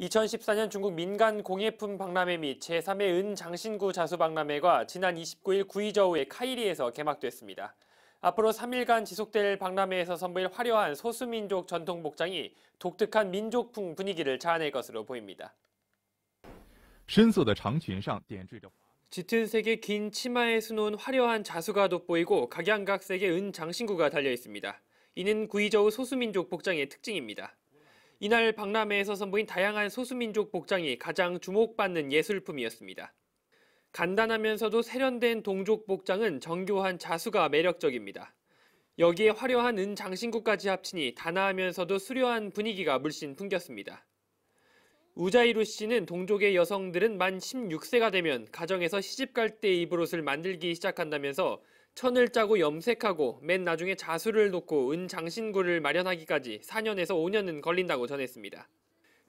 2014년 중국 민간 공예품 박람회 및 제3회 은장신구 자수박람회가 지난 29일 구이저우의 카이리에서 개막됐습니다. 앞으로 3일간 지속될 박람회에서 선보일 화려한 소수민족 전통 복장이 독특한 민족풍 분위기를 자아낼 것으로 보입니다. 짙은 색의 긴 치마에 수놓은 화려한 자수가 돋보이고 각양각색의 은장신구가 달려 있습니다. 이는 구이저우 소수민족 복장의 특징입니다. 이날 박람회에서 선보인 다양한 소수민족 복장이 가장 주목받는 예술품이었습니다. 간단하면서도 세련된 동족 복장은 정교한 자수가 매력적입니다. 여기에 화려한 은 장신구까지 합치니 단아하면서도 수려한 분위기가 물씬 풍겼습니다. 우자이루 씨는 동족의 여성들은 만 16세가 되면 가정에서 시집갈 때 입을 옷을 만들기 시작한다면서 천을 짜고 염색하고 맨 나중에 자수를 놓고 은장신구를 마련하기까지 4년에서 5년은 걸린다고 전했습니다.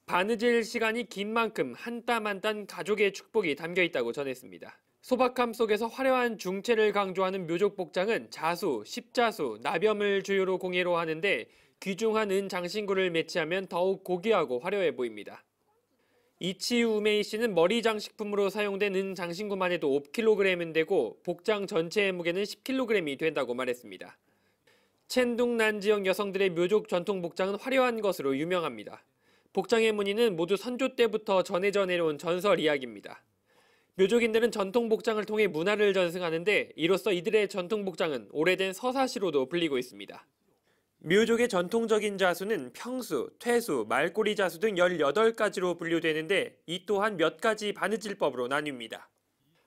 바느질 시간이 긴 만큼 한땀 한땀 가족의 축복이 담겨 있다고 전했습니다. 소박함 속에서 화려한 중체를 강조하는 묘족 복장은 자수, 십자수, 나병을 주요로 공예로 하는데 귀중한 은장신구를 매치하면 더욱 고귀하고 화려해 보입니다. 이치우메이 씨는 머리 장식품으로 사용되는 장신구만 해도 5kg은 되고 복장 전체의 무게는 10kg이 된다고 말했습니다. 첸둥난 지역 여성들의 묘족 전통 복장은 화려한 것으로 유명합니다. 복장의 무늬는 모두 선조 때부터 전해져 내려온 전설 이야기입니다. 묘족인들은 전통 복장을 통해 문화를 전승하는데 이로써 이들의 전통 복장은 오래된 서사시로도 불리고 있습니다. 묘족의 전통적인 자수는 평수, 퇴수, 말꼬리 자수 등 18가지로 분류되는데 이 또한 몇 가지 바느질법으로 나뉩니다.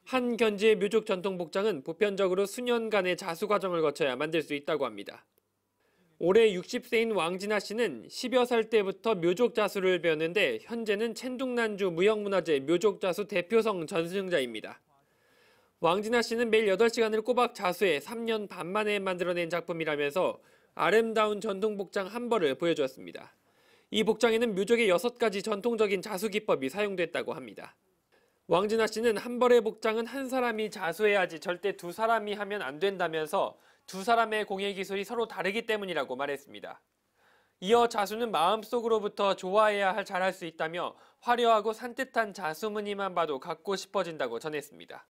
한 견지의 묘족 전통 복장은 보편적으로 수년간의 자수 과정을 거쳐야 만들 수 있다고 합니다. 올해 60세인 왕진아 씨는 10여 살 때부터 묘족 자수를 배웠는데 현재는 챈둥난주 무형문화재 묘족 자수 대표성 전승자입니다. 왕진아 씨는 매일 8시간을 꼬박 자수해 3년 반 만에 만들어낸 작품이라면서 아름다운 전통 복장 한 벌을 보여주었습니다. 이 복장에는 뮤족의 6가지 전통적인 자수 기법이 사용됐다고 합니다. 왕진아 씨는 한 벌의 복장은 한 사람이 자수해야지 절대 두 사람이 하면 안 된다면서 두 사람의 공예 기술이 서로 다르기 때문이라고 말했습니다. 이어 자수는 마음속으로부터 좋아해야 할 잘할 수 있다며 화려하고 산뜻한 자수무늬만 봐도 갖고 싶어진다고 전했습니다.